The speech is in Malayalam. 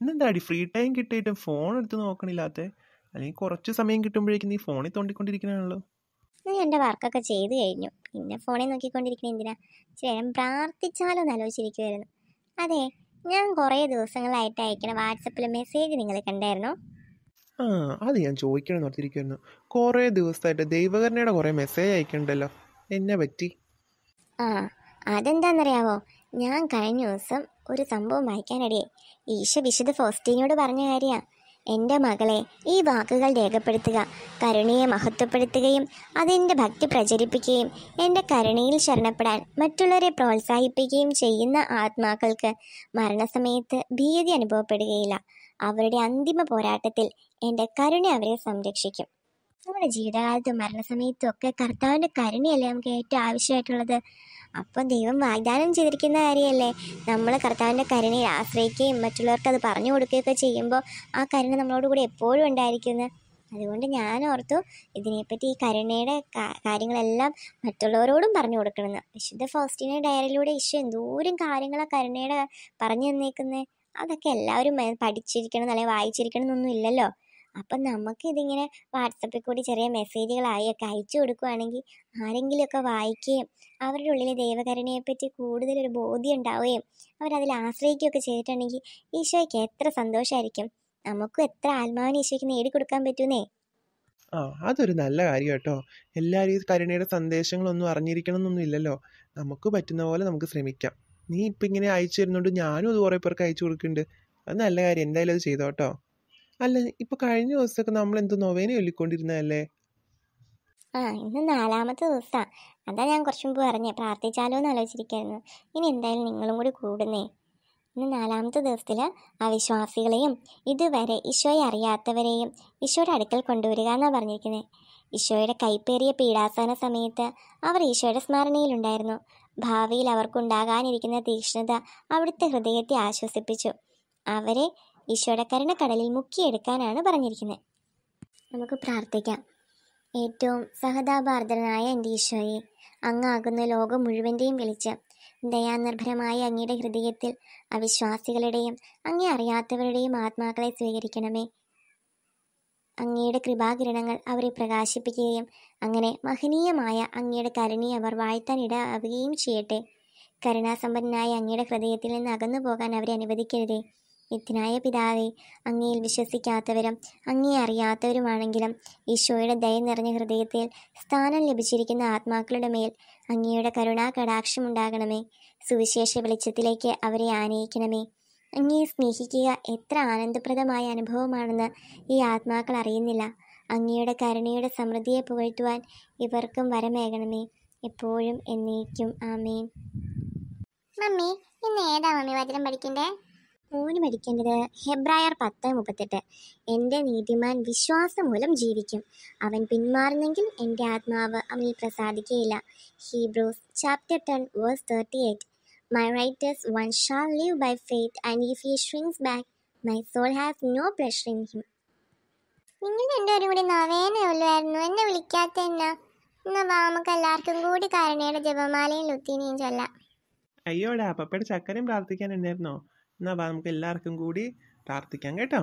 എന്നെന്താടി ഫ്രീ ടൈം കിട്ടിയിട്ടും ഫോൺ എടുത്ത് നോക്കണില്ലാത്തേ അല്ലെങ്കിൽ കുറച്ച് സമയം കിട്ടുമ്പോഴേക്കും നീ ഫോണിൽ തോണ്ടിക്കൊണ്ടിരിക്കണല്ലോ നീ എൻ്റെ വർക്കൊക്കെ ചെയ്തു കഴിഞ്ഞു പിന്നെ ഫോണിൽ നോക്കിക്കൊണ്ടിരിക്കുന്ന എന്തിനാ ചേരം പ്രാർത്ഥിച്ചാലോ എന്ന് ആലോചിച്ചിരിക്കുമായിരുന്നു അതെ ഞാൻ കുറേ ദിവസങ്ങളായിട്ട് അയക്കണ വാട്സപ്പിൽ മെസ്സേജ് നിങ്ങൾ കണ്ടായിരുന്നു ആ അത് ഞാൻ ചോദിക്കണം ഓർത്തിരിക്കുന്നു കുറേ ദിവസമായിട്ട് ദൈവകരണയുടെ കുറേ മെസ്സേജ് അയക്കണ്ടല്ലോ എന്നെ പറ്റി ആ അതെന്താണെന്നറിയാവോ ഞാൻ കഴിഞ്ഞ ദിവസം ഒരു സംഭവം വായിക്കാനിടയെ ഈശ വിശുദ്ധ ഫോസ്റ്റീനോട് പറഞ്ഞ കാര്യമാണ് എൻ്റെ മകളെ ഈ വാക്കുകൾ രേഖപ്പെടുത്തുക കരുണയെ മഹത്വപ്പെടുത്തുകയും അതെൻ്റെ ഭക്തി പ്രചരിപ്പിക്കുകയും എൻ്റെ കരുണയിൽ ശരണപ്പെടാൻ മറ്റുള്ളവരെ പ്രോത്സാഹിപ്പിക്കുകയും ചെയ്യുന്ന ആത്മാക്കൾക്ക് മരണസമയത്ത് ഭീതി അനുഭവപ്പെടുകയില്ല അവരുടെ അന്തിമ പോരാട്ടത്തിൽ എൻ്റെ കരുണ അവരെ സംരക്ഷിക്കും നമ്മുടെ ജീവിതകാലത്തും മരണസമയത്തും ഒക്കെ കർത്താവിൻ്റെ കരുണയല്ലേ നമുക്ക് ഏറ്റവും ആവശ്യമായിട്ടുള്ളത് അപ്പം ദൈവം വാഗ്ദാനം ചെയ്തിരിക്കുന്ന കാര്യമല്ലേ നമ്മൾ കർത്താവിൻ്റെ കരുണയെ ആശ്രയിക്കുകയും മറ്റുള്ളവർക്ക് അത് പറഞ്ഞു കൊടുക്കുകയൊക്കെ ചെയ്യുമ്പോൾ ആ കരുണ നമ്മളോട് കൂടി എപ്പോഴും ഉണ്ടായിരിക്കുന്നത് അതുകൊണ്ട് ഞാൻ ഓർത്തു ഇതിനെപ്പറ്റി ഈ കരുണയുടെ കാര്യങ്ങളെല്ലാം മറ്റുള്ളവരോടും പറഞ്ഞു കൊടുക്കണമെന്ന് വിശുദ്ധ ഫോസ്റ്റിനെ ഡയറിയിലൂടെ ഈശോ എന്തോരം കാര്യങ്ങളെ കരുണയുടെ പറഞ്ഞു തന്നേക്കുന്നത് അതൊക്കെ എല്ലാവരും പഠിച്ചിരിക്കണം അല്ലെങ്കിൽ വായിച്ചിരിക്കണം എന്നൊന്നും ഇല്ലല്ലോ അപ്പം നമുക്കിതിങ്ങനെ വാട്സപ്പിൽ കൂടി ചെറിയ മെസ്സേജുകളായൊക്കെ അയച്ചു കൊടുക്കുകയാണെങ്കിൽ ആരെങ്കിലുമൊക്കെ വായിക്കുകയും അവരുടെ ഉള്ളിൽ ദൈവകരുണയെപ്പറ്റി കൂടുതലൊരു ബോധ്യം ഉണ്ടാവുകയും അവരതിൽ ആശ്രയിക്കുകയൊക്കെ ചെയ്തിട്ടുണ്ടെങ്കിൽ ഈശോയ്ക്ക് എത്ര സന്തോഷമായിരിക്കും നമുക്കും എത്ര ആത്മാവിനെ ഈശോയ്ക്ക് നേടിക്കൊടുക്കാൻ പറ്റുന്നേ ആ അതൊരു നല്ല കാര്യം കേട്ടോ എല്ലാവരും ഈ കരുണയുടെ സന്ദേശങ്ങളൊന്നും അറിഞ്ഞിരിക്കണം എന്നൊന്നും ഇല്ലല്ലോ നമുക്ക് പറ്റുന്ന പോലെ നമുക്ക് ശ്രമിക്കാം നീ ഇപ്പം ഇങ്ങനെ അയച്ചു തരുന്നുണ്ട് ഞാനും അത് കുറേ പേർക്ക് അയച്ചു കൊടുക്കുന്നുണ്ട് അത് നല്ല കാര്യം എന്തായാലും അത് ചെയ്തോട്ടോ അല്ല ഇപ്പൊ കഴിഞ്ഞ ദിവസമൊക്കെ നമ്മൾ എന്ത് നൊവേന ചൊല്ലിക്കൊണ്ടിരുന്നതല്ലേ ആ ഇന്ന് നാലാമത്തെ ദിവസം അതാ ഞാൻ കുറച്ചു മുമ്പ് പറഞ്ഞേ പ്രാർത്ഥിച്ചാലോ എന്ന് ആലോചിച്ചിരിക്കായിരുന്നു ഇനി എന്തായാലും നിങ്ങളും കൂടി കൂടുന്നേ ഇന്ന് നാലാമത്തെ ദിവസത്തിൽ അവിശ്വാസികളെയും ഇതുവരെ ഈശോയെ അറിയാത്തവരെയും ഈശോയുടെ അടുക്കൽ കൊണ്ടുവരിക എന്നാണ് പറഞ്ഞിരിക്കുന്നത് ഈശോയുടെ കൈപ്പേറിയ പീഡാസന സമയത്ത് അവർ ഈശോയുടെ സ്മരണയിലുണ്ടായിരുന്നു ഭാവിയിൽ അവർക്കുണ്ടാകാനിരിക്കുന്ന തീക്ഷ്ണത അവിടുത്തെ ഹൃദയത്തെ ആശ്വസിപ്പിച്ചു അവരെ ഈശോയുടെ കടലിൽ മുക്കിയെടുക്കാനാണ് പറഞ്ഞിരിക്കുന്നത് നമുക്ക് പ്രാർത്ഥിക്കാം ഏറ്റവും സഹതാപാർദ്രനായ എൻ്റെ ഈശോയെ അങ്ങാകുന്ന ലോകം മുഴുവൻ്റെയും വിളിച്ച് ദയാനിർഭരമായ അങ്ങയുടെ ഹൃദയത്തിൽ അവിശ്വാസികളുടെയും അങ്ങേ അറിയാത്തവരുടെയും ആത്മാക്കളെ സ്വീകരിക്കണമേ അങ്ങയുടെ കൃപാകിരണങ്ങൾ അവരെ പ്രകാശിപ്പിക്കുകയും അങ്ങനെ മഹനീയമായ അങ്ങയുടെ കരുണി അവർ ഇടാവുകയും ചെയ്യട്ടെ കരുണാസമ്പന്നനായ അങ്ങയുടെ ഹൃദയത്തിൽ നിന്ന് അകന്നു പോകാൻ അവരെ അനുവദിക്കരുതേ നിത്യനായ പിതാവെ അങ്ങയിൽ വിശ്വസിക്കാത്തവരും അങ്ങയെ അറിയാത്തവരുമാണെങ്കിലും ഈശോയുടെ ദയ നിറഞ്ഞ ഹൃദയത്തിൽ സ്ഥാനം ലഭിച്ചിരിക്കുന്ന ആത്മാക്കളുടെ മേൽ അങ്ങയുടെ കരുണാ കടാക്ഷമുണ്ടാകണമേ സുവിശേഷ വെളിച്ചത്തിലേക്ക് അവരെ ആനയിക്കണമേ അങ്ങയെ സ്നേഹിക്കുക എത്ര ആനന്ദപ്രദമായ അനുഭവമാണെന്ന് ഈ ആത്മാക്കൾ അറിയുന്നില്ല അങ്ങയുടെ കരുണയുടെ സമൃദ്ധിയെ പുകഴ്ത്തുവാൻ ഇവർക്കും വരമേകണമേ എപ്പോഴും എന്നേക്കും ആമേൻ മമ്മി ഇന്ന് ഏതാ മമ്മി വചനം പഠിക്കണ്ടേ മോന് മരിക്കേണ്ടത് ഹെബ്രായർ പത്ത് മുപ്പത്തെട്ട് എൻ്റെ നീതിമാൻ വിശ്വാസം മൂലം ജീവിക്കും അവൻ പിന്മാറുന്നെങ്കിൽ എൻ്റെ ആത്മാവ് അവനിൽ പ്രസാദിക്കുകയില്ല Hebrews chapter ten verse thirty eight my righteous one shall live by faith and if he shrinks back my soul has no pleasure in him നിങ്ങൾ എൻ്റെ ഒരു കൂടി നവേനേ ഉള്ളുവായിരുന്നു എന്നെ വിളിക്കാത്ത എന്നാ എന്നാ വാ നമുക്ക് എല്ലാവർക്കും കൂടി കാരണയുടെ ജപമാലയും ലുത്തിനെയും ചൊല്ലാം അയ്യോടാ പപ്പയുടെ ചക്കരയും പ്രാർത്ഥിക്കാൻ ഉണ്ടായിരുന്നോ എന്നാൽ നമുക്ക് എല്ലാവർക്കും കൂടി പ്രാർത്ഥിക്കാം കേട്ടോ